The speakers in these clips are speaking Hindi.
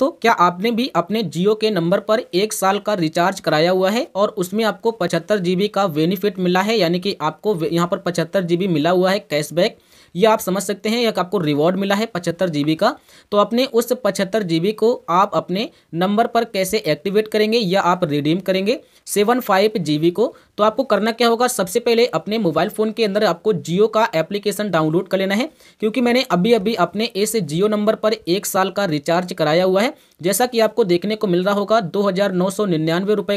दोस्तों क्या आपने भी अपने जियो के नंबर पर एक साल का रिचार्ज कराया हुआ है और उसमें आपको पचहत्तर जीबी का बेनिफिट मिला है यानी कि आपको यहाँ पर पचहत्तर जीबी मिला हुआ है कैशबैक ये आप समझ सकते हैं या आपको रिवॉर्ड मिला है पचहत्तर जी का तो अपने उस पचहत्तर जी को आप अपने नंबर पर कैसे एक्टिवेट करेंगे या आप रिडीम करेंगे सेवन फाइव जी को तो आपको करना क्या होगा सबसे पहले अपने मोबाइल फ़ोन के अंदर आपको जियो का एप्लीकेशन डाउनलोड कर लेना है क्योंकि मैंने अभी अभी अपने इस जियो नंबर पर एक साल का रिचार्ज कराया हुआ है जैसा कि आपको देखने को मिल रहा होगा दो हज़ार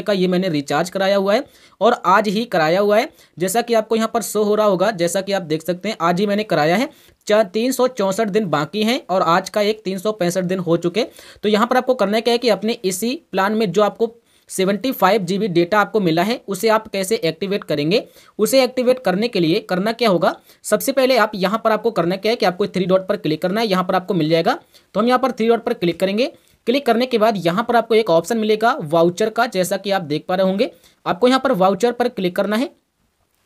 का ये मैंने रिचार्ज कराया हुआ है और आज ही कराया हुआ है जैसा कि आपको यहाँ पर शो हो रहा होगा जैसा कि आप देख सकते हैं आज ही मैंने कराया कराया है चार तीन सौ चौंसठ दिन बाकी हैं और आज का एक तीन सौ पैंसठ दिन हो चुके तो यहाँ पर आपको करना क्या है कि अपने इसी प्लान में जो आपको सेवेंटी फाइव जी बी डेटा आपको मिला है उसे आप कैसे एक्टिवेट करेंगे उसे एक्टिवेट करने के लिए करना क्या होगा सबसे पहले आप यहाँ पर आपको करना क्या है कि आपको थ्री डॉट पर क्लिक करना है यहाँ पर आपको मिल जाएगा तो हम यहाँ पर थ्री डॉट पर क्लिक करेंगे क्लिक करने के बाद यहाँ पर आपको एक ऑप्शन मिलेगा वाउचर का जैसा कि आप देख पा रहे होंगे आपको यहाँ पर वाउचर पर क्लिक करना है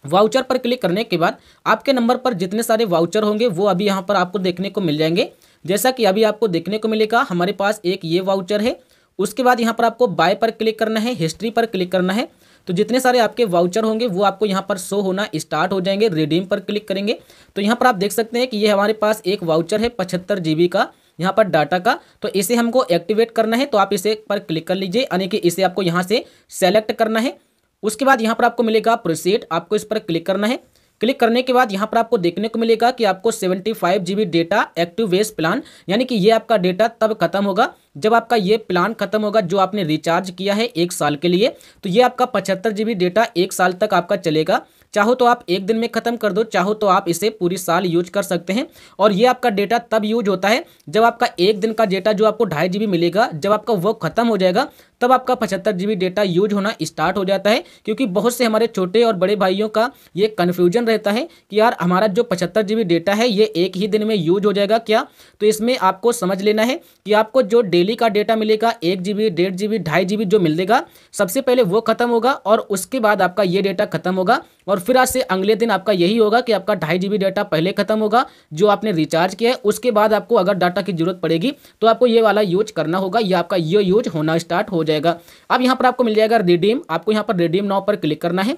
वाउचर पर क्लिक करने के बाद आपके नंबर पर जितने सारे वाउचर होंगे वो अभी यहाँ पर आपको देखने को मिल जाएंगे जैसा कि अभी आपको देखने को मिलेगा हमारे पास एक ये वाउचर है उसके बाद यहाँ पर आपको बाय पर क्लिक करना है हिस्ट्री पर क्लिक करना है तो जितने सारे आपके वाउचर होंगे वो आपको यहाँ पर शो होना स्टार्ट हो जाएंगे रिडीम पर क्लिक करेंगे तो यहाँ पर आप देख सकते हैं कि ये हमारे पास एक वाउचर है पचहत्तर जी का यहाँ पर डाटा का तो इसे हमको एक्टिवेट करना है तो आप इसे पर क्लिक कर लीजिए यानी कि इसे आपको यहाँ से सेलेक्ट करना है उसके बाद यहाँ पर आपको मिलेगा प्रोसेट आपको इस पर क्लिक करना है क्लिक करने के बाद यहाँ पर आपको देखने को मिलेगा कि आपको 75 GB data active best plan यानी कि ये आपका डेटा तब खत्म होगा जब आपका ये प्लान खत्म होगा जो आपने रिचार्ज किया है एक साल के लिए तो ये आपका पचहत्तर जीबी डेटा एक साल तक आपका चलेगा चाहो तो आप एक दिन में ख़त्म कर दो चाहो तो आप इसे पूरी साल यूज कर सकते हैं और ये आपका डेटा तब यूज होता है जब आपका एक दिन का डेटा जो आपको ढाई जी मिलेगा जब आपका वो खत्म हो जाएगा तब आपका पचहत्तर जी डेटा यूज होना स्टार्ट हो जाता है क्योंकि बहुत से हमारे छोटे और बड़े भाइयों का ये कन्फ्यूजन रहता है कि यार हमारा जो पचहत्तर जी डेटा है ये एक ही दिन में यूज हो जाएगा क्या तो इसमें आपको समझ लेना है कि आपको जो डेली का डेटा मिलेगा एक जी बी डेढ़ जी बी ढाई जी बी जो देगा सबसे पहले वो खत्म होगा और उसके बाद आपका ये डेटा खत्म होगा और फिर आज से अगले दिन आपका यही होगा कि आपका ढाई जी डेटा पहले खत्म होगा जो आपने रिचार्ज किया है उसके बाद आपको अगर डाटा की जरूरत पड़ेगी तो आपको ये वाला यूज करना होगा या आपका ये यूज होना स्टार्ट हो जाएगा अब यहाँ पर आपको मिल जाएगा रिडीम आपको यहाँ पर रिडीम नाव पर क्लिक करना है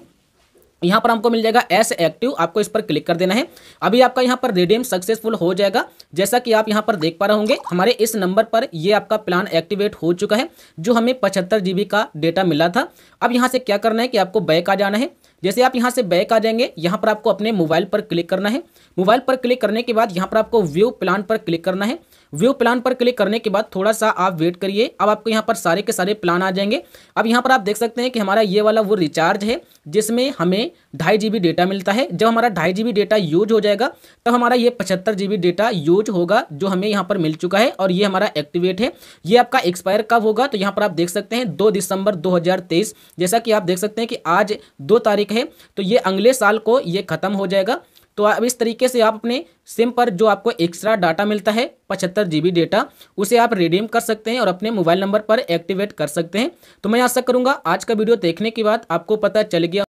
यहाँ पर हमको मिल जाएगा एस एक्टिव आपको इस पर क्लिक कर देना है अभी आपका यहाँ पर रिडीम सक्सेसफुल हो जाएगा जैसा कि आप यहाँ पर देख पा रहे होंगे हमारे इस नंबर पर ये आपका प्लान एक्टिवेट हो चुका है जो हमें पचहत्तर जी का डेटा मिला था अब यहाँ से क्या करना है कि आपको बैक आ जाना है जैसे आप यहाँ से बैक आ जाएंगे यहाँ पर आपको अपने मोबाइल पर क्लिक करना है मोबाइल पर क्लिक करने के बाद यहाँ पर आपको व्यू प्लान पर क्लिक करना है व्यू प्लान पर क्लिक करने के बाद थोड़ा सा आप वेट करिए अब आपको यहाँ पर सारे के सारे प्लान आ जाएंगे अब यहाँ पर आप देख सकते हैं कि हमारा ये वाला वो रिचार्ज है जिसमें हमें ढाई जी डेटा मिलता है जब हमारा ढाई जी डेटा यूज हो जाएगा तब हमारा ये पचहत्तर जी डेटा यूज होगा जो हमें यहाँ पर मिल चुका है और ये हमारा एक्टिवेट है ये आपका एक्सपायर कब होगा तो यहाँ पर आप देख सकते हैं दो दिसंबर दो जैसा कि आप देख सकते हैं कि आज दो तारीख है तो ये अगले साल को ये खत्म हो जाएगा तो अब इस तरीके से आप अपने सिम पर जो आपको एक्स्ट्रा डाटा मिलता है पचहत्तर जी डेटा उसे आप रिडीम कर सकते हैं और अपने मोबाइल नंबर पर एक्टिवेट कर सकते हैं तो मैं आशा करूंगा आज का वीडियो देखने के बाद आपको पता चल गया